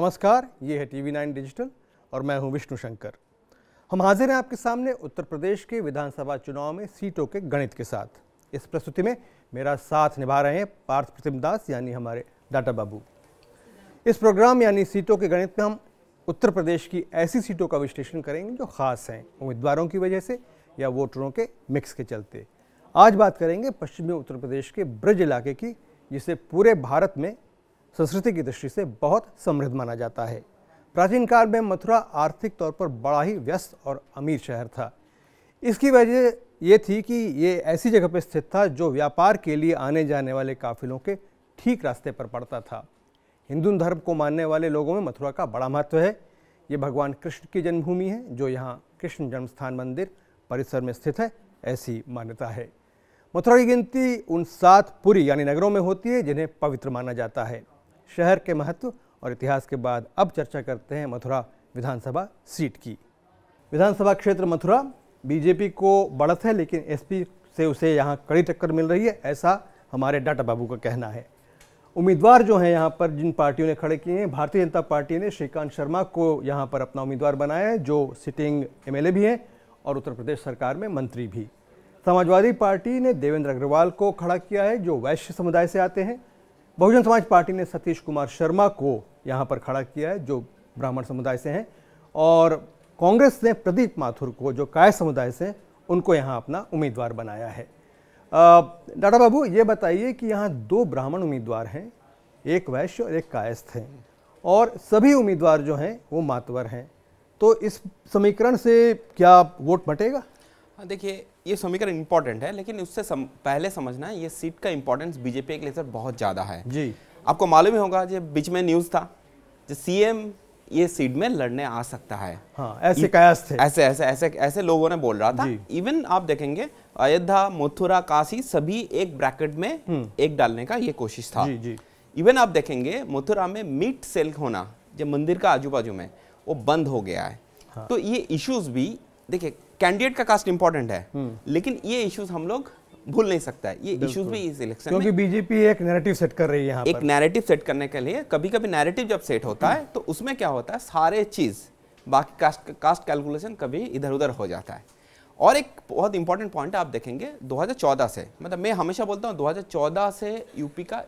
नमस्कार ये है टीवी नाइन डिजिटल और मैं हूं विष्णु शंकर हम हाजिर हैं आपके सामने उत्तर प्रदेश के विधानसभा चुनाव में सीटों के गणित के साथ इस प्रस्तुति में मेरा साथ निभा रहे हैं पार्थ प्रतिम दास यानी हमारे डाटा बाबू इस प्रोग्राम यानी सीटों के गणित में हम उत्तर प्रदेश की ऐसी सीटों का विश्लेषण करेंगे जो खास हैं उम्मीदवारों की वजह से या वोटरों के मिक्स के चलते आज बात करेंगे पश्चिमी उत्तर प्रदेश के ब्रज इलाके की जिसे पूरे भारत में संस्कृति की दृष्टि से बहुत समृद्ध माना जाता है प्राचीन काल में मथुरा आर्थिक तौर पर बड़ा ही व्यस्त और अमीर शहर था इसकी वजह ये थी कि ये ऐसी जगह पर स्थित था जो व्यापार के लिए आने जाने वाले काफिलों के ठीक रास्ते पर पड़ता था हिंदू धर्म को मानने वाले लोगों में मथुरा का बड़ा महत्व है ये भगवान कृष्ण की जन्मभूमि है जो यहाँ कृष्ण जन्मस्थान मंदिर परिसर में स्थित है ऐसी मान्यता है मथुरा की गिनती उन सात पुरी यानी नगरों में होती है जिन्हें पवित्र माना जाता है शहर के महत्व और इतिहास के बाद अब चर्चा करते हैं मथुरा विधानसभा सीट की विधानसभा क्षेत्र मथुरा बीजेपी को बढ़त है लेकिन एसपी से उसे यहाँ कड़ी टक्कर मिल रही है ऐसा हमारे डाटा बाबू का कहना है उम्मीदवार जो हैं यहाँ पर जिन पार्टियों ने खड़े किए हैं भारतीय जनता पार्टी ने श्रीकांत शर्मा को यहाँ पर अपना उम्मीदवार बनाया है जो सिटिंग एमएलए भी हैं और उत्तर प्रदेश सरकार में मंत्री भी समाजवादी पार्टी ने देवेंद्र अग्रवाल को खड़ा किया है जो वैश्य समुदाय से आते हैं बहुजन समाज पार्टी ने सतीश कुमार शर्मा को यहाँ पर खड़ा किया है जो ब्राह्मण समुदाय से हैं और कांग्रेस ने प्रदीप माथुर को जो काय समुदाय से उनको यहाँ अपना उम्मीदवार बनाया है डाटा बाबू ये बताइए कि यहाँ दो ब्राह्मण उम्मीदवार हैं एक वैश्य और एक कायस्थ हैं और सभी उम्मीदवार जो हैं वो मातवर हैं तो इस समीकरण से क्या वोट बटेगा हाँ, देखिए ये समीकरण इंपॉर्टेंट है लेकिन उससे सम, पहले समझना है ये सीट का इंपॉर्टेंस बीजेपी के लेकर बहुत ज़्यादा है जी आपको मालूम ही होगा जो बीच में न्यूज़ था जो सी ये सीट में लड़ने आ सकता है हाँ, ऐसे कयास थे ऐसे ऐसे ऐसे ऐसे लोगों ने बोल रहा था इवन आप देखेंगे अयोध्या मथुरा काशी सभी एक ब्रैकेट में हम्म। एक डालने का ये कोशिश था जी, जी। इवन आप देखेंगे मथुरा में मीट सेल होना जो मंदिर का आजू बाजू में वो बंद हो गया है हाँ। तो ये इश्यूज भी देखिए कैंडिडेट का कास्ट इंपॉर्टेंट है हम्म। लेकिन ये इश्यूज हम लोग भूल नहीं सकता है ये इश्यूज भी इस इलेक्शन क्योंकि बीजेपी एक नैरेटिव सेट कर रही है यहां एक नैरेटिव सेट करने के लिए कभी कभी नैरेटिव जब सेट होता है तो उसमें क्या होता है सारे चीज बाकी कास्ट कास्ट कैलकुलेशन कभी इधर उधर हो जाता है और एक बहुत इंपॉर्टेंट पॉइंट आप देखेंगे 2014 से मतलब मैं हमेशा बोलता हूँ 2014 से यूपी का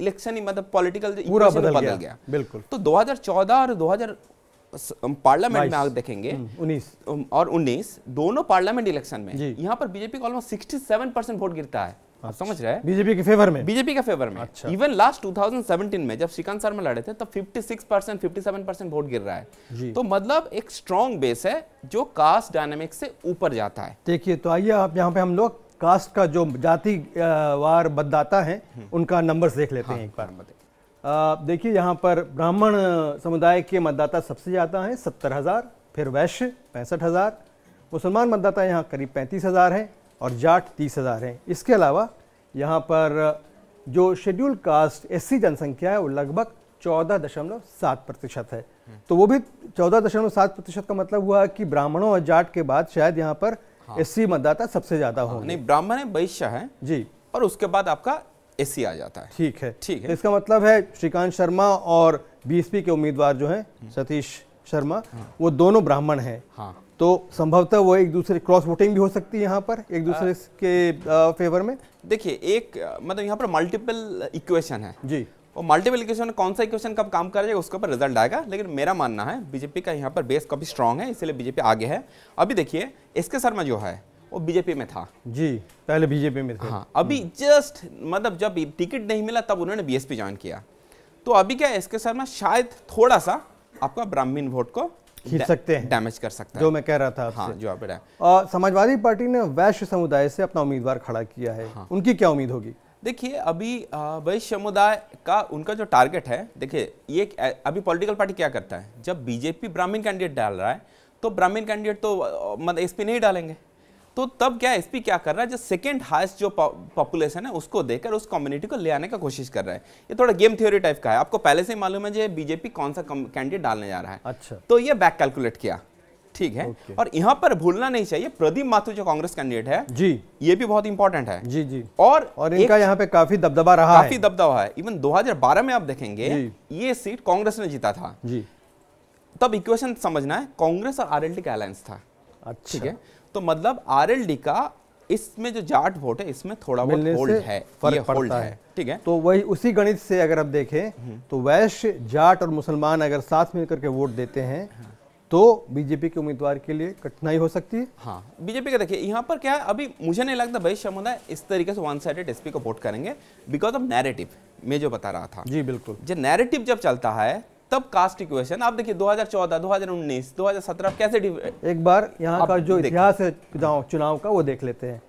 इलेक्शन ही मतलब पॉलिटिकल पूरा बदल, बदल गया, गया बिल्कुल तो 2014 और 2000 पार्लियामेंट में आप देखेंगे 19 हम्म, और 19 दोनों पार्लियामेंट इलेक्शन में यहाँ पर बीजेपी को ऑलमोस्ट 67 परसेंट वोट गिरता है आप अच्छा। समझ रहे हैं बीजेपी के फेवर में बीजेपी के फेवर में अच्छा। इवन लास्ट 2017 में जब श्रीकांत शर्मा लड़े थे तब 56 परसेंट फिफ्टी परसेंट वोट गिर रहा है तो मतलब एक स्ट्रॉन्ग बेस है जो कास्ट डायनेमिक से ऊपर जाता है देखिए तो आइए आप यहाँ पे हम लोग कास्ट का जो जाति वार मतदाता है हम्म। उनका नंबर देख लेते हैं हाँ, एक बार हाँ, बताइए देखिए यहाँ पर ब्राह्मण समुदाय के मतदाता सबसे ज़्यादा हैं सत्तर हज़ार फिर वैश्य पैंसठ हज़ार मुसलमान मतदाता यहाँ करीब पैंतीस हज़ार हैं और जाट तीस हज़ार हैं इसके अलावा यहाँ पर जो शेड्यूल कास्ट एस जनसंख्या है वो लगभग चौदह दशमलव सात प्रतिशत है तो वो भी चौदह दशमलव सात प्रतिशत का मतलब हुआ कि ब्राह्मणों और जाट के बाद शायद यहाँ पर हाँ। एस मतदाता सबसे ज़्यादा हो हाँ, नहीं ब्राह्मण है वैश्य है जी और उसके बाद आपका एसी आ जाता है ठीक है ठीक है इसका मतलब है श्रीकांत शर्मा और बीएसपी के उम्मीदवार जो हैं सतीश शर्मा हाँ। वो दोनों ब्राह्मण हैं हाँ। तो संभवतः वो एक दूसरे क्रॉस वोटिंग भी हो सकती है यहाँ पर एक दूसरे आ, के फेवर में देखिए एक मतलब यहाँ पर मल्टीपल इक्वेशन है जी और मल्टीपल इक्वेशन कौन सा इक्वेशन कब काम कर जाएगा उसके ऊपर रिजल्ट आएगा लेकिन मेरा मानना है बीजेपी का यहाँ पर बेस काफ़ी स्ट्रांग है इसलिए बीजेपी आगे है अभी देखिए एस के शर्मा जो है वो बीजेपी में था जी पहले बीजेपी में था हाँ अभी जस्ट मतलब जब टिकट नहीं मिला तब उन्होंने बीएसपी ज्वाइन किया तो अभी क्या एस के शर्मा शायद थोड़ा सा आपका ब्राह्मीण वोट को खींच सकते हैं डैमेज कर सकते हैं जो मैं कह रहा था हाँ, जो आप समाजवादी पार्टी ने वैश्य समुदाय से अपना उम्मीदवार खड़ा किया है हाँ। उनकी क्या उम्मीद होगी देखिए अभी वैश्य समुदाय का उनका जो टारगेट है देखिए ये अभी पॉलिटिकल पार्टी क्या करता है जब बीजेपी ब्राह्मीण कैंडिडेट डाल रहा है तो ब्राह्मीण कैंडिडेट तो मतलब एसपी नहीं डालेंगे तो तब क्या एसपी क्या कर रहा है जो सेकेंड हाइस्ट जो पॉपुलेशन है उसको देकर उस कम्युनिटी को ले आने का कोशिश कर रहा है ये थोड़ा गेम थ्योरी टाइप का है आपको पहले से ही मालूम है जो बीजेपी कौन सा कैंडिडेट डालने जा रहा है अच्छा तो ये बैक कैलकुलेट किया ठीक है okay. और यहाँ पर भूलना नहीं चाहिए प्रदीप माथुर जो कांग्रेस कैंडिडेट है जी ये भी बहुत इंपॉर्टेंट है जी जी और और इनका यहाँ पे काफी दबदबा रहा काफी है। दबदबा है इवन 2012 में आप देखेंगे ये सीट कांग्रेस ने जीता था जी तब इक्वेशन समझना है कांग्रेस और आरएलडी का अलायंस था अच्छा। ठीक है तो मतलब आरएलडी का इसमें जो जाट वोट है इसमें थोड़ा बहुत होल्ड है फर्क पड़ता है ठीक है तो वही उसी गणित से अगर आप देखें हम्म। तो वैश्य जाट और मुसलमान अगर साथ मिलकर के वोट देते हैं हाँ। तो बीजेपी के उम्मीदवार के लिए कठिनाई हो सकती है हाँ बीजेपी का देखिए यहाँ पर क्या है अभी मुझे नहीं लगता भाई समुदाय इस तरीके से वन साइडेड एसपी को वोट करेंगे बिकॉज ऑफ नैरेटिव मैं जो बता रहा था जी बिल्कुल जो नैरेटिव जब चलता है तब कास्ट इक्वेशन आप देखिए 2014, 2019, 2017 कैसे एक बार यहाँ का जो इतिहास है चुनाव का वो देख लेते हैं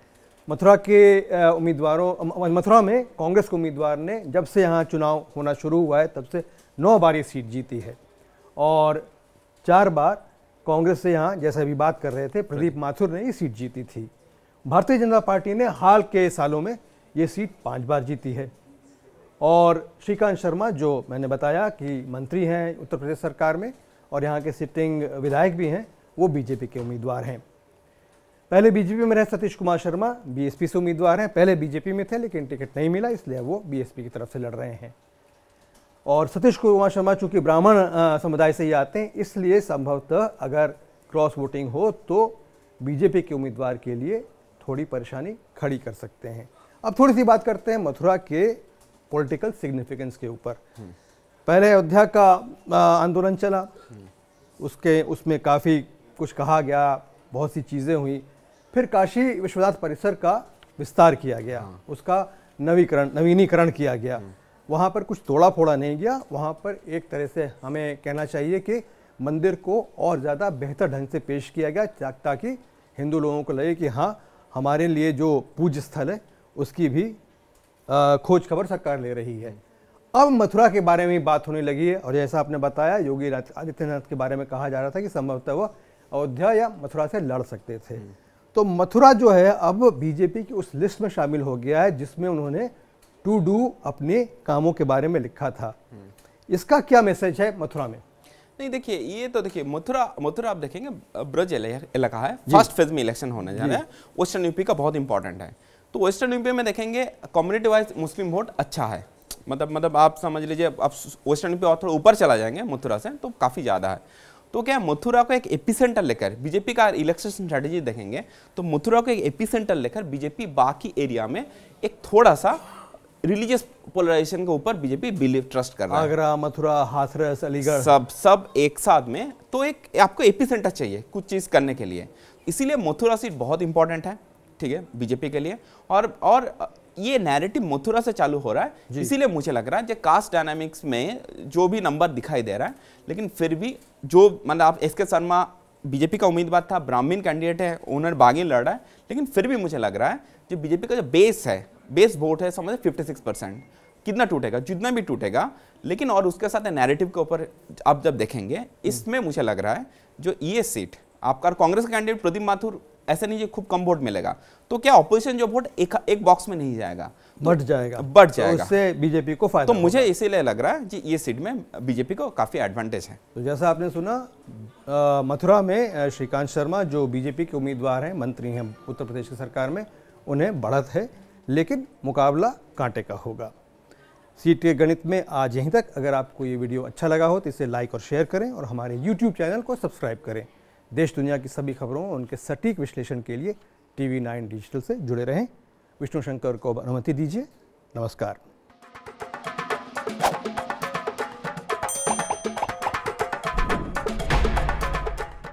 मथुरा के उम्मीदवारों मथुरा में कांग्रेस के उम्मीदवार ने जब से यहाँ चुनाव होना शुरू हुआ है तब से नौ बार ये सीट जीती है और चार बार कांग्रेस से यहाँ जैसे अभी बात कर रहे थे प्रदीप माथुर ने ये सीट जीती थी भारतीय जनता पार्टी ने हाल के सालों में ये सीट पाँच बार जीती है और श्रीकांत शर्मा जो मैंने बताया कि मंत्री हैं उत्तर प्रदेश सरकार में और यहाँ के सिटिंग विधायक भी हैं वो बीजेपी के उम्मीदवार हैं पहले बीजेपी में रहे सतीश कुमार शर्मा बीएसपी से उम्मीदवार हैं पहले बीजेपी में थे लेकिन टिकट नहीं मिला इसलिए वो बीएसपी की तरफ से लड़ रहे हैं और सतीश कुमार शर्मा चूंकि ब्राह्मण समुदाय से ही आते हैं इसलिए संभवतः अगर क्रॉस वोटिंग हो तो बीजेपी के उम्मीदवार के लिए थोड़ी परेशानी खड़ी कर सकते हैं अब थोड़ी सी बात करते हैं मथुरा के पॉलिटिकल सिग्निफिकेंस के ऊपर पहले अयोध्या का आंदोलन चला उसके उसमें काफ़ी कुछ कहा गया बहुत सी चीज़ें हुई फिर काशी विश्वनाथ परिसर का विस्तार किया गया उसका नवीकरण नवीनीकरण किया गया वहाँ पर कुछ तोड़ा फोड़ा नहीं गया वहाँ पर एक तरह से हमें कहना चाहिए कि मंदिर को और ज़्यादा बेहतर ढंग से पेश किया गया ताकि हिंदू लोगों को लगे कि हाँ हमारे लिए जो पूज्य स्थल है उसकी भी खोज खबर सरकार ले रही है अब मथुरा के बारे में बात होने लगी है और जैसा आपने बताया योगी आदित्यनाथ के बारे में कहा जा रहा था कि संभवतः वह अयोध्या या मथुरा से लड़ सकते थे हम्म। तो मथुरा जो है अब बीजेपी की उस लिस्ट में शामिल हो गया है जिसमें उन्होंने टू डू अपने कामों के बारे में लिखा था हम्म। इसका क्या मैसेज है मथुरा में नहीं देखिए ये तो देखिए मथुरा मथुरा आप देखेंगे ब्रज इलाका है फर्स्ट फेज में इलेक्शन होने जा रहा है वेस्टर्न यूपी का बहुत इंपॉर्टेंट है तो वेस्टर्न यूपी में देखेंगे कम्युनिटी वाइज मुस्लिम वोट अच्छा है मतलब मतलब आप समझ लीजिए आप वेस्टर्न यूपी और थोड़ा ऊपर चला जाएंगे मथुरा से तो काफ़ी ज़्यादा है तो क्या मथुरा को एक एपी सेंटर लेकर बीजेपी का इलेक्शन स्ट्रैटेजी देखेंगे तो मथुरा को एक एपी सेंटर लेकर बीजेपी बाकी एरिया में एक थोड़ा सा रिलीजियस पोलराइजेशन के ऊपर बीजेपी बिलीव ट्रस्ट कर रहा है आगरा मथुरा हाथरस अलीगढ़ सब सब एक साथ में तो एक आपको एपी सेंटर चाहिए कुछ चीज़ करने के लिए इसीलिए मथुरा सीट बहुत इंपॉर्टेंट है ठीक है बीजेपी के लिए और और ये नैरेटिव मथुरा से चालू हो रहा है इसीलिए मुझे लग रहा है जो कास्ट डायनामिक्स में जो भी नंबर दिखाई दे रहा है लेकिन फिर भी जो मतलब आप एस के शर्मा बीजेपी का उम्मीदवार था ब्राह्मीण कैंडिडेट है ओनर बागी लड़ रहा है लेकिन फिर भी मुझे लग रहा है जो बीजेपी का जो बेस है बेस वोट है समझे फिफ्टी सिक्स परसेंट कितना टूटेगा जितना भी टूटेगा लेकिन और उसके साथ नैरेटिव के ऊपर आप जब देखेंगे हम्म। इसमें मुझे लग रहा है जो ये सीट आपका कांग्रेस कैंडिडेट प्रदीप माथुर ऐसा नहीं खूब कम वोट मिलेगा तो क्या ऑपोजिशन जो वोट एक, एक बॉक्स में नहीं जाएगा तो बढ़ तो, जाएगा बढ़ जाएगा तो उससे बीजेपी को फायदा तो मुझे इसीलिए लग रहा है कि ये सीट में बीजेपी को काफ़ी एडवांटेज है तो जैसा आपने सुना मथुरा में श्रीकांत शर्मा जो बीजेपी के उम्मीदवार हैं मंत्री हैं उत्तर प्रदेश की सरकार में उन्हें बढ़त है लेकिन मुकाबला कांटे का होगा सीट के गणित में आज यहीं तक अगर आपको ये वीडियो अच्छा लगा हो तो इसे लाइक और शेयर करें और हमारे यूट्यूब चैनल को सब्सक्राइब करें देश दुनिया की सभी खबरों उनके सटीक विश्लेषण के लिए टीवी नाइन डिजिटल से जुड़े रहें विष्णु शंकर को अनुमति दीजिए नमस्कार